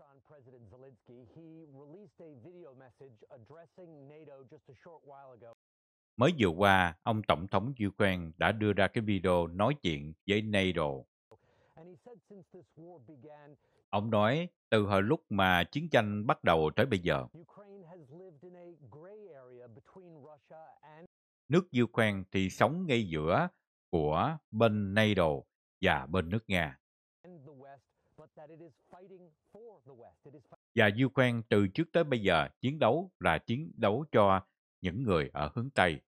on President Zelensky. He released a video message addressing NATO just a short while ago. Mới vừa qua, ông Tổng thống Ukraine đã đưa ra cái video nói chuyện với NATO. Ông nói, từ hồi lúc mà chiến tranh bắt đầu tới bây giờ, nước Ukraine thì sống ngay giữa của bên NATO và bên nước Nga. Và du quan từ trước tới bây giờ chiến đấu là chiến đấu cho những người ở hướng Tây.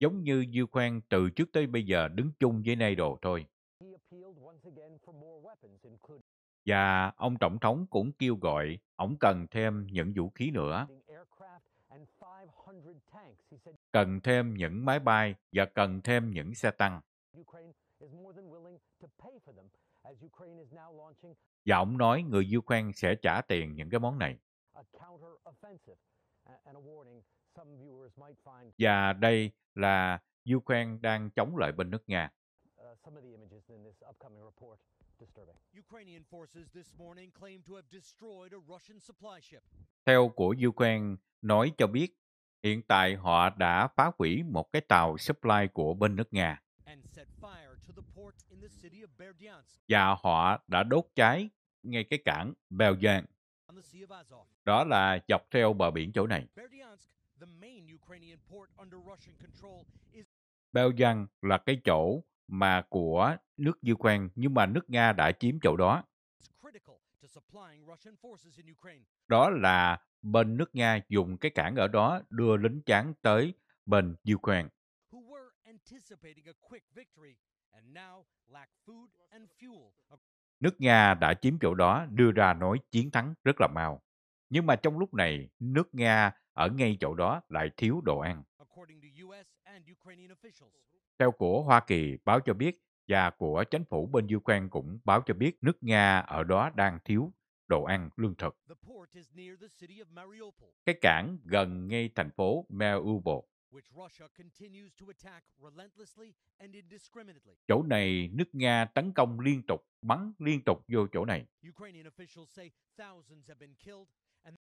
Giống như du quan từ trước tới bây giờ đứng chung với NATO thôi. Và ông Tổng thống cũng kêu gọi ông cần thêm những vũ khí nữa. Cần thêm những máy bay và cần thêm những xe tăng. Và ông nói người Ukraine sẽ trả tiền những cái món này. Và đây là Ukraine đang chống lại bên nước Nga. Uh, Theo của Ukraine nói cho biết, hiện tại họ đã phá hủy một cái tàu supply của bên nước Nga và họ đã đốt cháy ngay cái cảng Belgian. Đó là dọc theo bờ biển chỗ này. Belgian là cái chỗ mà của nước Ukraine nhưng mà nước Nga đã chiếm chỗ đó. Đó là bên nước Nga dùng cái cảng ở đó đưa lính chán tới bên Ukraine Nước Nga đã chiếm chỗ đó đưa ra nói chiến thắng rất là mau. Nhưng mà trong lúc này, nước Nga ở ngay chỗ đó lại thiếu đồ ăn. Theo của Hoa Kỳ báo cho biết và của chính phủ bên Ukraine cũng báo cho biết nước Nga ở đó đang thiếu đồ ăn, lương thực. Cái cảng gần ngay thành phố Mariupol Chỗ này nước Nga tấn công liên tục, bắn liên tục vô chỗ này.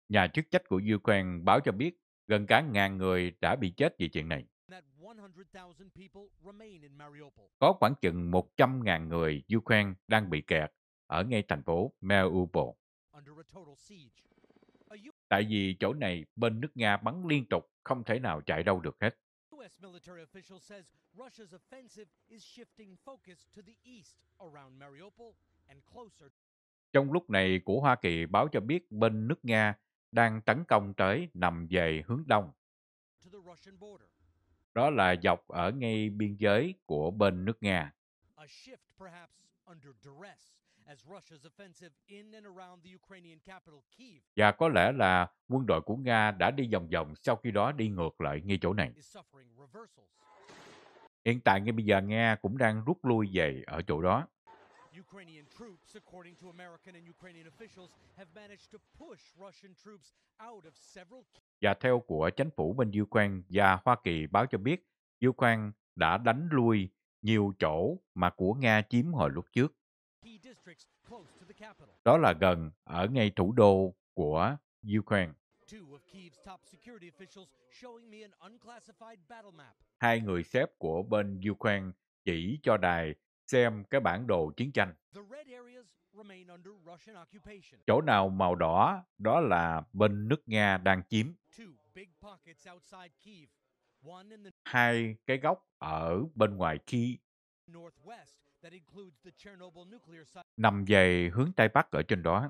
Nhà chức trách của Ukraine báo cho biết gần cả ngàn người đã bị chết vì chuyện này. Có khoảng chừng 100.000 người Ukraine đang bị kẹt ở ngay thành phố Mariupol tại vì chỗ này bên nước Nga bắn liên tục, không thể nào chạy đâu được hết. Trong lúc này, của Hoa Kỳ báo cho biết bên nước Nga đang tấn công tới nằm về hướng đông. Đó là dọc ở ngay biên giới của bên nước Nga. A shift perhaps under duress và có lẽ là quân đội của Nga đã đi vòng vòng sau khi đó đi ngược lại ngay chỗ này. Hiện tại ngay bây giờ Nga cũng đang rút lui về ở chỗ đó. và theo của chính phủ bên Ukraine và Hoa Kỳ báo cho biết, Ukraine đã đánh lui nhiều chỗ mà của Nga chiếm hồi lúc trước. Đó là gần ở ngay thủ đô của Ukraine. Hai người xếp của bên Ukraine chỉ cho đài xem cái bản đồ chiến tranh. Chỗ nào màu đỏ đó là bên nước Nga đang chiếm. Hai cái góc ở bên ngoài Kiev nằm về hướng Tây Bắc ở trên đó.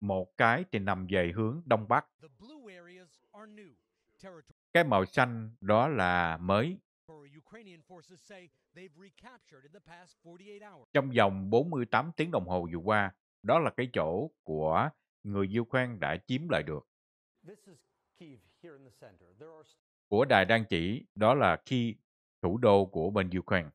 Một cái thì nằm về hướng Đông Bắc. Cái màu xanh đó là mới. Trong vòng 48 tiếng đồng hồ vừa qua, đó là cái chỗ của người Ukraine đã chiếm lại được. Của đài đang chỉ, đó là Kiev thủ đô của bên Ukraine.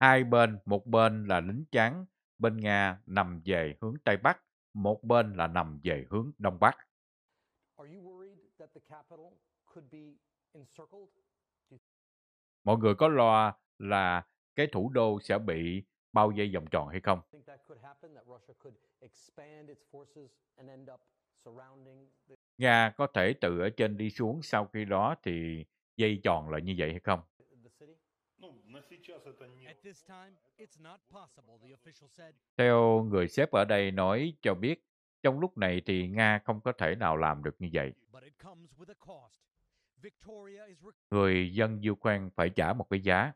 Hai bên, một bên là lính trắng, bên Nga nằm về hướng Tây Bắc, một bên là nằm về hướng Đông Bắc. Mọi người có lo là cái thủ đô sẽ bị bao dây vòng tròn hay không. Nga có thể từ ở trên đi xuống sau khi đó thì dây tròn lại như vậy hay không? Theo người xếp ở đây nói cho biết, trong lúc này thì Nga không có thể nào làm được như vậy. Người dân Ukraine phải trả một cái giá.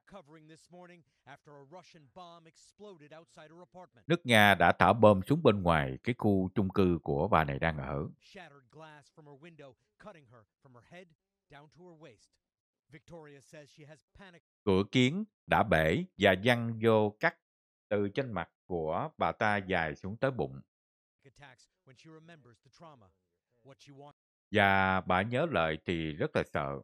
Nước Nga đã thả bom xuống bên ngoài cái khu chung cư của bà này đang ở. Cửa kiến đã bể và văng vô cắt từ trên mặt của bà ta dài xuống tới bụng. Và bà nhớ lại thì rất là sợ.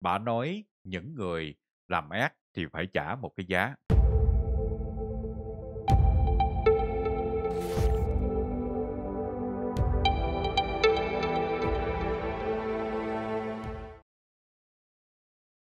Bà nói những người làm ác thì phải trả một cái giá.